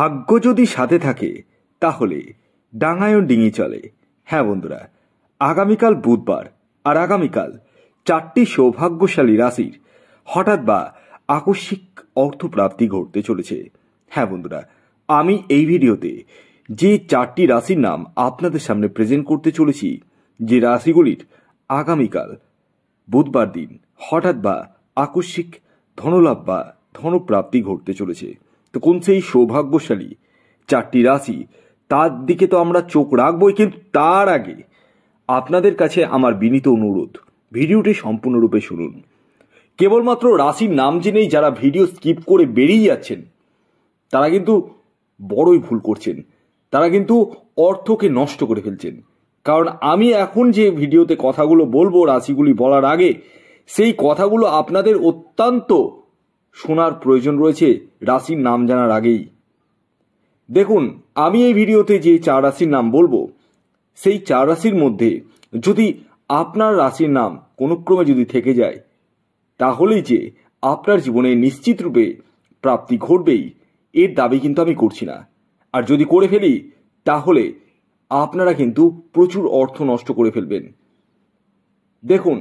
ভাগ্য যদি সাথে থাকে তাহলে ডাঙায়ও ডিঙি চলে হ্যাঁ বন্ধুরা আগামীকাল বুধবার আর আগামীকাল চারটি সৌভাগ্যশালী রাশির হঠাৎ বা আকস্মিক অর্থপ্রাপ্তি ঘটতে চলেছে হ্যাঁ বন্ধুরা আমি এই ভিডিওতে যে চারটি রাশির নাম আপনাদের সামনে প্রেজেন্ট করতে চলেছি যে রাশিগুলির আগামীকাল বুধবার দিন হঠাৎ বা আকস্মিক ধনলাভ বা ধনপ্রাপ্তি ঘটতে চলেছে তো কোন সেই সৌভাগ্যশালী চারটি রাশি তার দিকে তো আমরা চোখ রাখবই কিন্তু তার আগে আপনাদের কাছে আমার বিনীত অনুরোধ ভিডিওটি সম্পূর্ণরূপে শুনুন কেবলমাত্র রাশির নাম জেনেই যারা ভিডিও স্কিপ করে বেরিয়ে যাচ্ছেন তারা কিন্তু বড়ই ভুল করছেন তারা কিন্তু অর্থকে নষ্ট করে ফেলছেন কারণ আমি এখন যে ভিডিওতে কথাগুলো বলবো রাশিগুলি বলার আগে সেই কথাগুলো আপনাদের অত্যন্ত শোনার প্রয়োজন রয়েছে রাশির নাম জানার আগেই দেখুন আমি এই ভিডিওতে যে চার রাশির নাম বলবো সেই চার রাশির মধ্যে যদি আপনার রাশির নাম কোনো ক্রমে যদি থেকে যায় তাহলেই যে আপনার জীবনে নিশ্চিত রূপে প্রাপ্তি ঘটবেই এর দাবি কিন্তু আমি করছি না আর যদি করে ফেলি তাহলে আপনারা কিন্তু প্রচুর অর্থ নষ্ট করে ফেলবেন দেখুন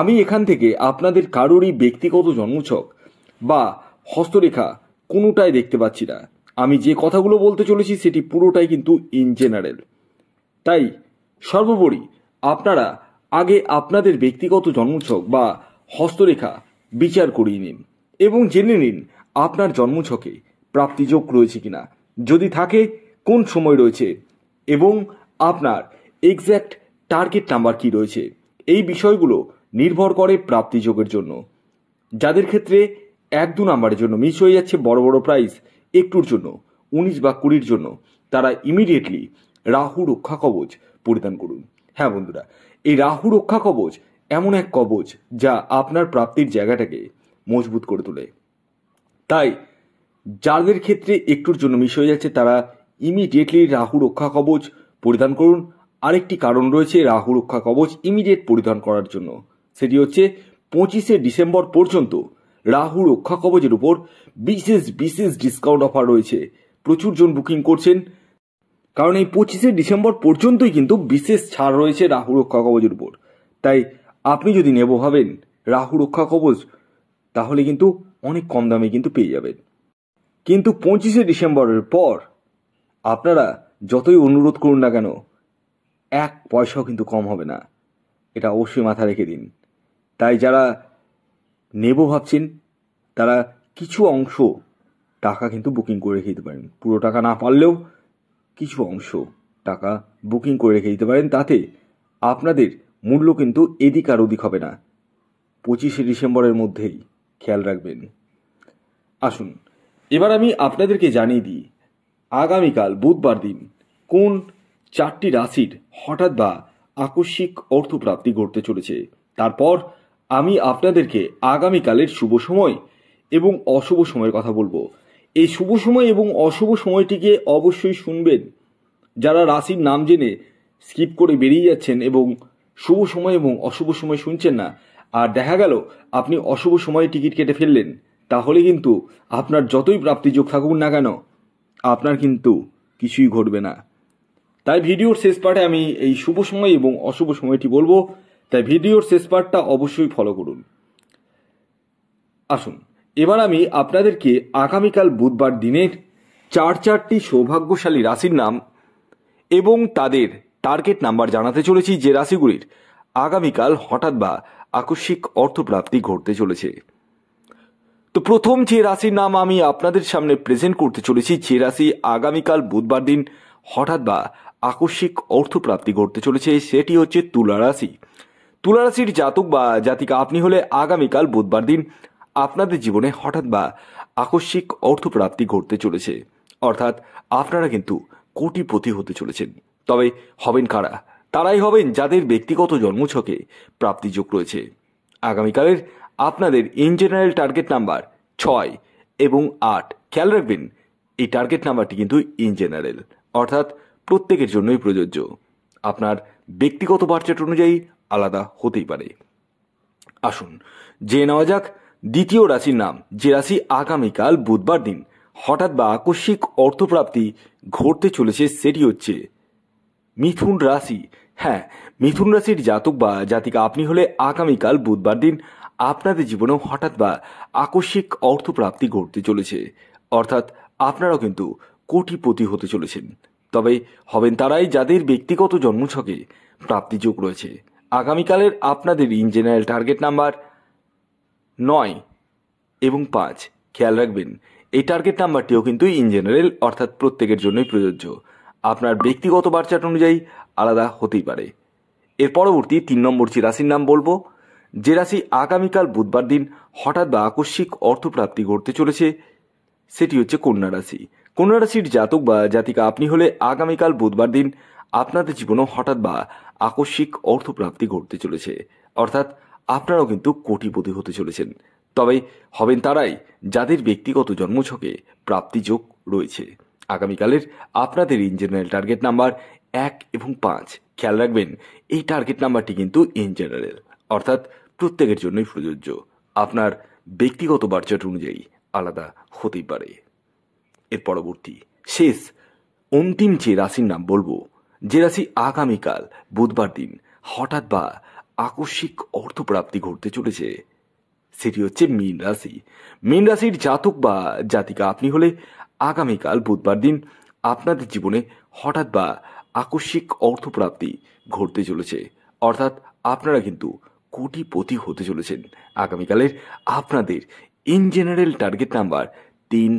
আমি এখান থেকে আপনাদের কারোরই ব্যক্তিগত জন্মছক বা হস্তরেখা কোনোটাই দেখতে পাচ্ছি না আমি যে কথাগুলো বলতে চলেছি সেটি পুরোটাই কিন্তু ইন জেনারেল তাই সর্বোপরি আপনারা আগে আপনাদের ব্যক্তিগত জন্মছক বা হস্তরেখা বিচার করিয়ে নিন এবং জেনে নিন আপনার জন্মছকে প্রাপ্তিযোগ রয়েছে কিনা যদি থাকে কোন সময় রয়েছে এবং আপনার এক্স্যাক্ট টার্গেট নাম্বার কি রয়েছে এই বিষয়গুলো নির্ভর করে প্রাপ্তিযোগের জন্য যাদের ক্ষেত্রে এক দু নাম্বারের জন্য মিস হয়ে যাচ্ছে বড় বড় প্রাইস একটুর জন্য উনিশ বা কুড়ির জন্য তারা ইমিডিয়েটলি রাহু রক্ষা কবচ পরিধান করুন হ্যাঁ বন্ধুরা এই রাহু রক্ষা কবচ এমন এক কবচ যা আপনার প্রাপ্তির জায়গাটাকে মজবুত করে তোলে তাই যাদের ক্ষেত্রে একটুর জন্য মিস হয়ে যাচ্ছে তারা ইমিডিয়েটলি রাহু রক্ষা কবচ পরিধান করুন আরেকটি কারণ রয়েছে রাহু রক্ষা কবচ ইমিডিয়েট পরিধান করার জন্য সেটি হচ্ছে পঁচিশে ডিসেম্বর পর্যন্ত রাহু রক্ষা কবচের উপর বিশেষ বিশেষ ডিসকাউন্ট অফার রয়েছে প্রচুর জন বুকিং করছেন কারণ এই পঁচিশে ডিসেম্বর পর্যন্তই কিন্তু বিশেষ ছাড় রয়েছে রাহু রক্ষা কবচের উপর তাই আপনি যদি নেব ভাবেন রাহু রক্ষা কবচ তাহলে কিন্তু অনেক কম দামে কিন্তু পেয়ে যাবেন কিন্তু পঁচিশে ডিসেম্বরের পর আপনারা যতই অনুরোধ করুন না কেন এক পয়সাও কিন্তু কম হবে না এটা অবশ্যই মাথা রেখে দিন তাই যারা নেব ভাবছেন তারা কিছু অংশ টাকা কিন্তু বুকিং করে রেখে দিতে পারেন পুরো টাকা না পারলেও কিছু অংশ টাকা বুকিং করে রেখে দিতে পারেন তাতে আপনাদের মূল্য কিন্তু এদিক আর ওদিক হবে না পঁচিশে ডিসেম্বরের মধ্যেই খেয়াল রাখবেন আসুন এবার আমি আপনাদেরকে জানিয়ে দিই আগামীকাল বুধবার দিন কোন চারটি রাশির হঠাৎ বা আকস্মিক অর্থপ্রাপ্তি ঘটতে চলেছে তারপর আমি আপনাদেরকে আগামীকালের শুভ সময় এবং অশুভ সময়ের কথা বলবো এই শুভ সময় এবং অশুভ সময়টিকে অবশ্যই শুনবেন যারা রাশির নাম জেনে স্কিপ করে বেরিয়ে যাচ্ছেন এবং শুভ সময় এবং অশুভ সময় শুনছেন না আর দেখা গেল আপনি অশুভ সময়ে টিকিট কেটে ফেললেন তাহলে কিন্তু আপনার যতই প্রাপ্তিযোগ থাকুন না কেন আপনার কিন্তু কিছুই ঘটবে না তাই ভিডিওর শেষ পাঠে আমি এই শুভ সময় এবং অশুভ সময়টি বলবো তাই ভিডিওর শেষ পার্টটা অবশ্যই ফলো করুন আসুন এবার আমি আপনাদেরকে আগামীকাল বুধবার দিনের চার চারটি সৌভাগ্যশালী রাশির নাম এবং তাদের টার্গেট নাম্বার জানাতে চলেছি যে রাশিগুলির আগামীকাল হঠাৎ বা আকস্মিক অর্থপ্রাপ্তি ঘটতে চলেছে তো প্রথম যে রাশির নাম আমি আপনাদের সামনে প্রেজেন্ট করতে চলেছি যে রাশি আগামীকাল বুধবার দিন হঠাৎ বা আকস্মিক অর্থপ্রাপ্তি ঘটতে চলেছে সেটি হচ্ছে তুলা রাশি তুলারাশির জাতক বা জাতিকা আপনি হলে আগামীকাল বুধবার দিন আপনাদের জীবনে হঠাৎ বা আকস্মিক অর্থপ্রাপ্তি ঘটতে চলেছে অর্থাৎ আপনারা কিন্তু কোটিপতি হতে চলেছেন তবে হবেন কারা তারাই হবেন যাদের ব্যক্তিগত জন্মছকে প্রাপ্তিযোগ রয়েছে আগামীকালের আপনাদের ইন জেনারেল টার্গেট নাম্বার ছয় এবং আট খেয়াল রাখবেন এই টার্গেট নাম্বারটি কিন্তু ইন জেনারেল অর্থাৎ প্রত্যেকের জন্যই প্রযোজ্য আপনার ব্যক্তিগত বার্চাট অনুযায়ী আলাদা হতেই পারে আসুন জেনে নেওয়া যাক দ্বিতীয় রাশির নাম যে রাশি আগামীকাল বুধবার দিন হঠাৎ বা আকস্মিক অর্থপ্রাপ্তি ঘটতে চলেছে সেটি হচ্ছে মিথুন রাশি হ্যাঁ মিথুন রাশির জাতক বা জাতিকা আপনি হলে আগামীকাল বুধবার দিন আপনাদের জীবনেও হঠাৎ বা আকস্মিক অর্থপ্রাপ্তি ঘটতে চলেছে অর্থাৎ আপনারাও কিন্তু কোটিপতি হতে চলেছেন তবে হবেন তারাই যাদের ব্যক্তিগত জন্মছকে প্রাপ্তিযোগ রয়েছে আগামীকালের আপনাদের ইন জেনারেল টার্গেট নাম্বার নয় এবং পাঁচ খেয়াল রাখবেন এই টার্গেট নাম্বারটিও কিন্তু ইন জেনারেল অর্থাৎ প্রত্যেকের জন্যই প্রযোজ্য আপনার ব্যক্তিগত বার্চাট অনুযায়ী আলাদা হতেই পারে এর পরবর্তী তিন নম্বর যে রাশির নাম বলবো যে রাশি আগামীকাল বুধবার দিন হঠাৎ বা আকস্মিক অর্থপ্রাপ্তি ঘটতে চলেছে সেটি হচ্ছে কন্যা রাশি কন্যা রাশির জাতক বা জাতিকা আপনি হলে আগামীকাল বুধবার দিন আপনাদের জীবনও হঠাৎ বা আকস্মিক অর্থপ্রাপ্তি ঘটতে চলেছে অর্থাৎ আপনারাও কিন্তু কোটিপতি হতে চলেছেন তবে হবেন তারাই যাদের ব্যক্তিগত জন্মছকে প্রাপ্তিযোগ রয়েছে আগামীকালের আপনাদের ইন টার্গেট নাম্বার এক এবং পাঁচ খেয়াল রাখবেন এই টার্গেট নাম্বারটি কিন্তু ইন জেনারেল অর্থাৎ প্রত্যেকের জন্যই প্রযোজ্য আপনার ব্যক্তিগত বার্চাট অনুযায়ী আলাদা হতেই পারে এর পরবর্তী শেষ অন্তিম যে রাশির নাম বলবো যে রাশি আগামীকাল বুধবার দিন হঠাৎ বা আকস্মিক অর্থপ্রাপ্তি ঘটতে চলেছে সেটি হচ্ছে মীন রাশি মীন রাশির জাতক বা জাতিকা আপনি হলে আগামীকাল বুধবার দিন আপনাদের জীবনে হঠাৎ বা আকস্মিক অর্থপ্রাপ্তি ঘটতে চলেছে অর্থাৎ আপনারা কিন্তু কোটিপতি হতে চলেছেন আগামীকালের আপনাদের ইন জেনারেল টার্গেট নাম্বার তিন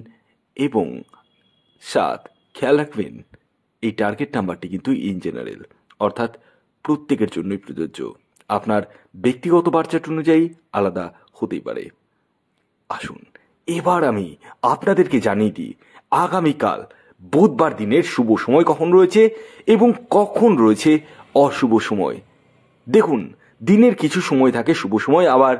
এবং সাত খেয়াল রাখবেন এই টার্গেট নাম্বারটি কিন্তু ইন জেনারেল অর্থাৎ প্রত্যেকের জন্যই প্রযোজ্য আপনার ব্যক্তিগত বার্চাট অনুযায়ী আলাদা হতেই পারে আসুন এবার আমি আপনাদেরকে জানিয়ে দিই আগামীকাল বুধবার দিনের শুভ সময় কখন রয়েছে এবং কখন রয়েছে অশুভ সময় দেখুন দিনের কিছু সময় থাকে শুভ সময় আবার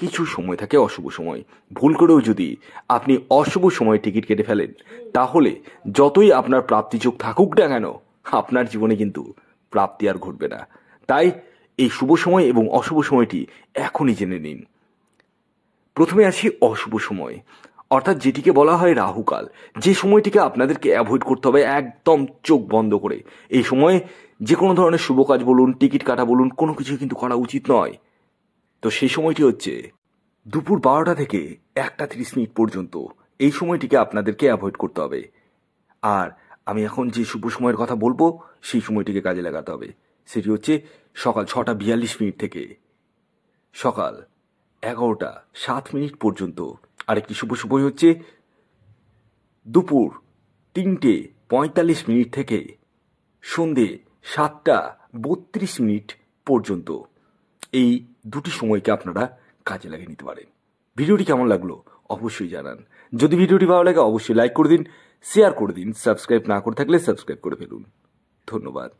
কিছু সময় থাকে অশুভ সময় ভুল করেও যদি আপনি অশুভ সময়ে টিকিট কেটে ফেলেন তাহলে যতই আপনার প্রাপ্তি চোখ থাকুক না কেন আপনার জীবনে কিন্তু প্রাপ্তি আর ঘটবে না তাই এই শুভ সময় এবং অশুভ সময়টি এখনই জেনে নিন প্রথমে আসি অশুভ সময় অর্থাৎ যেটিকে বলা হয় রাহুকাল যে সময়টিকে আপনাদেরকে অ্যাভয়েড করতে হবে একদম চোখ বন্ধ করে এই সময়ে যে কোনো ধরনের শুভ কাজ বলুন টিকিট কাটা বলুন কোনো কিছু কিন্তু করা উচিত নয় তো সেই সময়টি হচ্ছে দুপুর বারোটা থেকে একটা তিরিশ মিনিট পর্যন্ত এই সময়টিকে আপনাদেরকে অ্যাভয়েড করতে হবে আর আমি এখন যে শুভ সময়ের কথা বলবো সেই সময়টিকে কাজে লাগাতে হবে সেটি হচ্ছে সকাল ছটা বিয়াল্লিশ মিনিট থেকে সকাল এগারোটা সাত মিনিট পর্যন্ত আরেকটি শুভ সময় হচ্ছে দুপুর তিনটে পঁয়তাল্লিশ মিনিট থেকে সন্ধে সাতটা বত্রিশ মিনিট পর্যন্ত এই দুটি সময়কে আপনারা কাজে লাগিয়ে নিতে পারেন ভিডিওটি কেমন লাগলো অবশ্যই জানান যদি ভিডিওটি ভালো লাগে অবশ্যই লাইক করে দিন শেয়ার করে দিন সাবস্ক্রাইব না করে থাকলে সাবস্ক্রাইব করে ফেলুন ধন্যবাদ